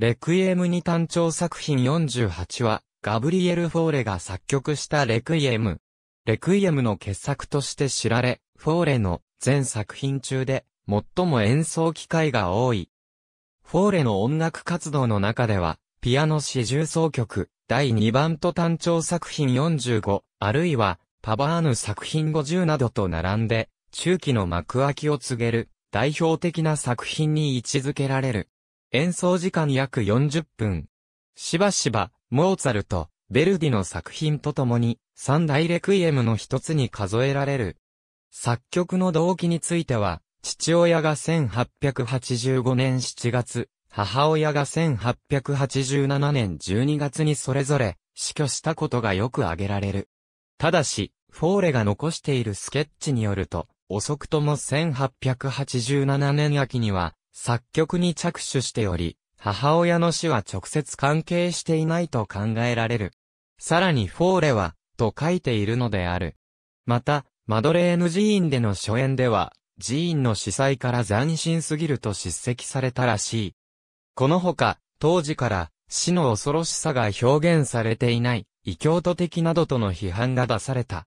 レクイエムに単調作品48は、ガブリエル・フォーレが作曲したレクイエム。レクイエムの傑作として知られ、フォーレの全作品中で最も演奏機会が多い。フォーレの音楽活動の中では、ピアノ四重奏曲、第2番と単調作品45、あるいは、パバーヌ作品50などと並んで、中期の幕開きを告げる、代表的な作品に位置づけられる。演奏時間約40分。しばしば、モーツァルト、ベルディの作品とともに、三大レクイエムの一つに数えられる。作曲の動機については、父親が1885年7月、母親が1887年12月にそれぞれ死去したことがよく挙げられる。ただし、フォーレが残しているスケッチによると、遅くとも1887年秋には、作曲に着手しており、母親の死は直接関係していないと考えられる。さらにフォーレは、と書いているのである。また、マドレーヌ寺院での初演では、寺院の司祭から斬新すぎると叱責されたらしい。このほか、当時から死の恐ろしさが表現されていない、異教徒的などとの批判が出された。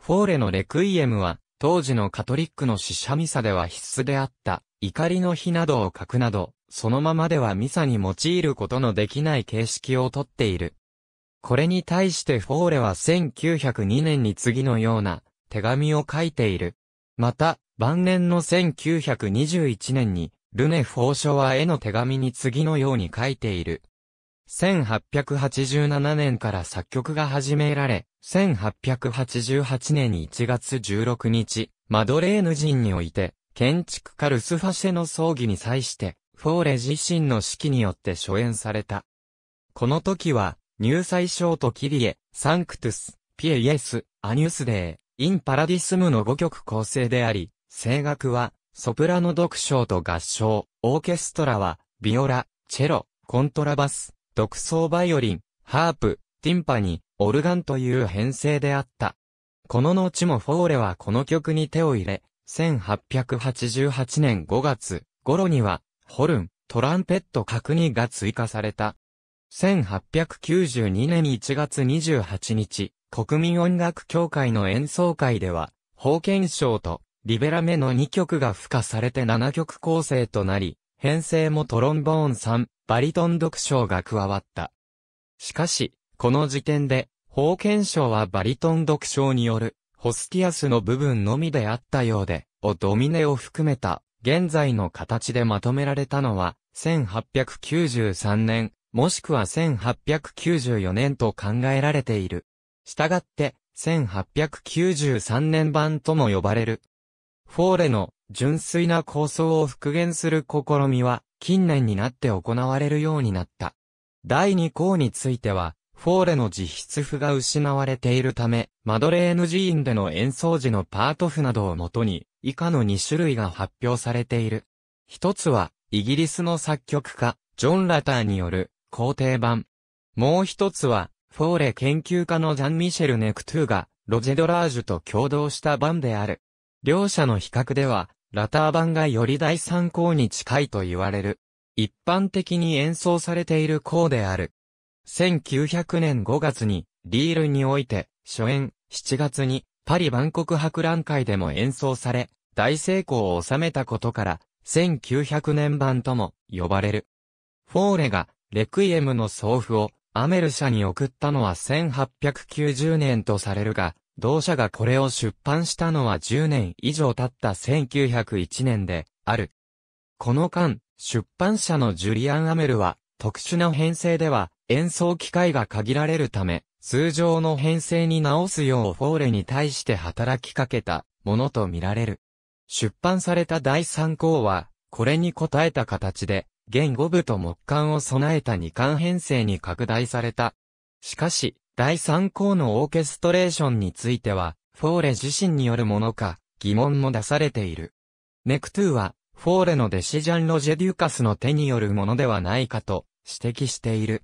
フォーレのレクイエムは、当時のカトリックの死者ミサでは必須であった。怒りの日などを書くなど、そのままではミサに用いることのできない形式をとっている。これに対してフォーレは1902年に次のような手紙を書いている。また、晩年の1921年に、ルネ・フォーショワへの手紙に次のように書いている。1887年から作曲が始められ、1888年1月16日、マドレーヌ人において、建築家ルスファシェの葬儀に際して、フォーレ自身の指揮によって初演された。この時は、入祭ショートキリエ、サンクトゥス、ピエイエス、アニュスデー、インパラディスムの5曲構成であり、声楽は、ソプラノ読唱と合唱、オーケストラは、ビオラ、チェロ、コントラバス、独奏バイオリン、ハープ、ティンパニ、オルガンという編成であった。この後もフォーレはこの曲に手を入れ、1888年5月頃には、ホルン、トランペット角2が追加された。1892年1月28日、国民音楽協会の演奏会では、封建賞とリベラメの2曲が付加されて7曲構成となり、編成もトロンボーン3、バリトン独唱が加わった。しかし、この時点で、封建賞はバリトン独唱によるホスティアスの部分のみであったようで、オドミネを含めた、現在の形でまとめられたのは、1893年、もしくは1894年と考えられている。したがって、1893年版とも呼ばれる。フォーレの純粋な構想を復元する試みは近年になって行われるようになった。第2項についてはフォーレの実質譜が失われているため、マドレーヌ寺院での演奏時のパート譜などをもとに、以下の2種類が発表されている。一つは、イギリスの作曲家、ジョン・ラターによる、皇帝版。もう一つは、フォーレ研究家のジャン・ミシェル・ネクトゥーが、ロジェドラージュと共同した版である。両者の比較では、ラター版がより第三項に近いと言われる。一般的に演奏されている項である。1900年5月にリールにおいて、初演7月にパリ万国博覧会でも演奏され、大成功を収めたことから、1900年版とも呼ばれる。フォーレがレクイエムの送付をアメル社に送ったのは1890年とされるが、同社がこれを出版したのは10年以上経った1901年である。この間、出版社のジュリアン・アメルは、特殊な編成では、演奏機会が限られるため、通常の編成に直すようフォーレに対して働きかけたものとみられる。出版された第3項は、これに応えた形で、言語部と木管を備えた二巻編成に拡大された。しかし、第3項のオーケストレーションについては、フォーレ自身によるものか、疑問も出されている。ネクトゥは、フォーレのデシジャンロ・ジェデュカスの手によるものではないかと指摘している。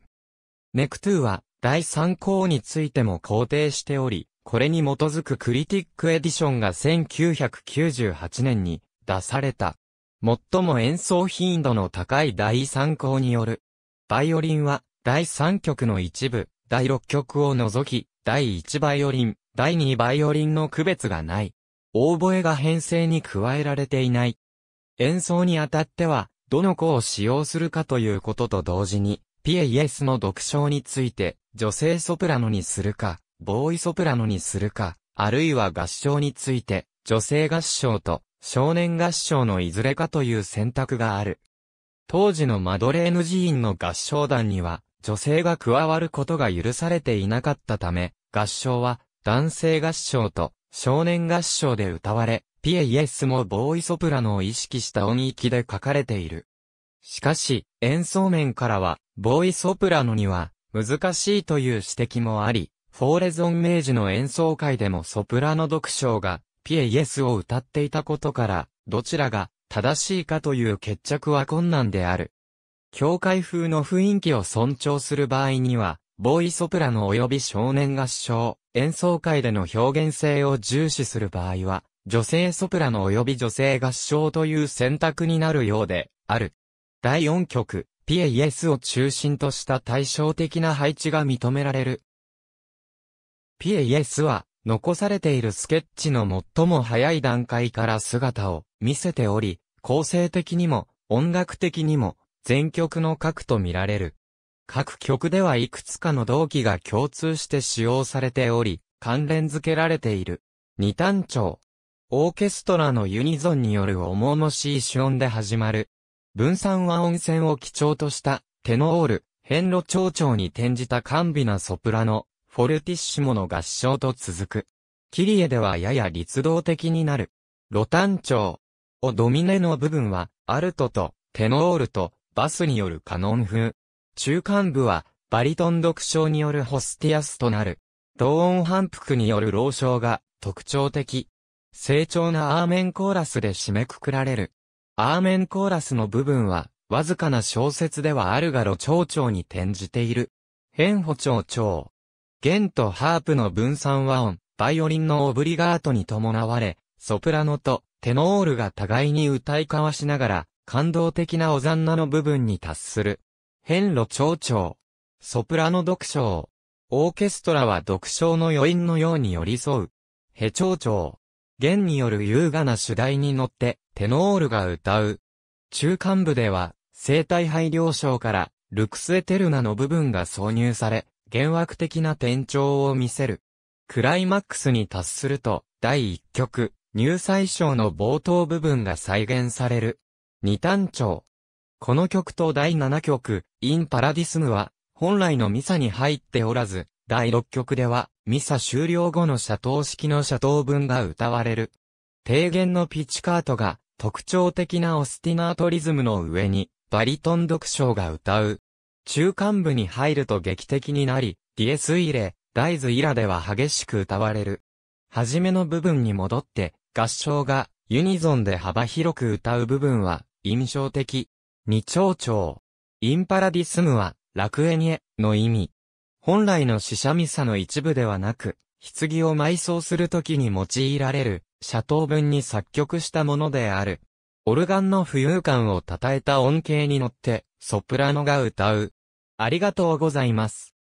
ネクトゥは、第3項についても肯定しており、これに基づくクリティックエディションが1998年に出された。最も演奏頻度の高い第3項による。バイオリンは、第3曲の一部、第6曲を除き、第1バイオリン、第2バイオリンの区別がない。オーボエが編成に加えられていない。演奏にあたっては、どの子を使用するかということと同時に、ピエイエスの独唱について、女性ソプラノにするか、ボーイソプラノにするか、あるいは合唱について、女性合唱と少年合唱のいずれかという選択がある。当時のマドレーヌ寺院の合唱団には、女性が加わることが許されていなかったため、合唱は男性合唱と少年合唱で歌われ、ピエイエスもボーイソプラノを意識した音域で書かれている。しかし、演奏面からは、ボーイソプラノには難しいという指摘もあり、フォーレゾン明治の演奏会でもソプラノ独唱がピエイエスを歌っていたことから、どちらが正しいかという決着は困難である。教会風の雰囲気を尊重する場合には、ボーイソプラノ及び少年合唱、演奏会での表現性を重視する場合は、女性ソプラノ及び女性合唱という選択になるようで、ある。第4曲、ピエイエスを中心とした対照的な配置が認められる。ピエイエスは、残されているスケッチの最も早い段階から姿を見せており、構成的にも、音楽的にも、全曲の核と見られる。各曲ではいくつかの同期が共通して使用されており、関連付けられている。二単調。オーケストラのユニゾンによる重々しい主音で始まる、分散和温泉を基調としたテノール、変路長調に転じた甘美なソプラノ、フォルティッシモの合唱と続く。キリエではやや律動的になる。ロタン調をドミネの部分は、アルトとテノールとバスによるカノン風。中間部は、バリトン独唱によるホスティアスとなる。同音反復による老唱が特徴的。成長なアーメンコーラスで締めくくられる。アーメンコーラスの部分は、わずかな小説ではあるが路長調に転じている。変歩長調。弦とハープの分散和音、バイオリンのオブリガートに伴われ、ソプラノとテノールが互いに歌い交わしながら、感動的なオザンナの部分に達する。変路長調。ソプラノ独唱。オーケストラは独唱の余韻のように寄り添う。ヘ長調。弦による優雅な主題に乗って、テノールが歌う。中間部では、生体配慮章から、ルクスエテルナの部分が挿入され、幻惑的な転調を見せる。クライマックスに達すると、第1曲、入祭章の冒頭部分が再現される。二単調。この曲と第7曲、インパラディスムは、本来のミサに入っておらず、第6曲では、ミサ終了後のト頭式のト頭文が歌われる。低減のピッチカートが、特徴的なオスティナートリズムの上に、バリトン独唱が歌う。中間部に入ると劇的になり、ディエスイレ、ダイズイラでは激しく歌われる。はじめの部分に戻って、合唱がユニゾンで幅広く歌う部分は印象的。二丁調。インパラディスムは楽園への意味。本来の死者ミサの一部ではなく、棺を埋葬するときに用いられるシャトー文に作曲したものである。オルガンの浮遊感を称えた音形に乗って、ソプラノが歌う。ありがとうございます。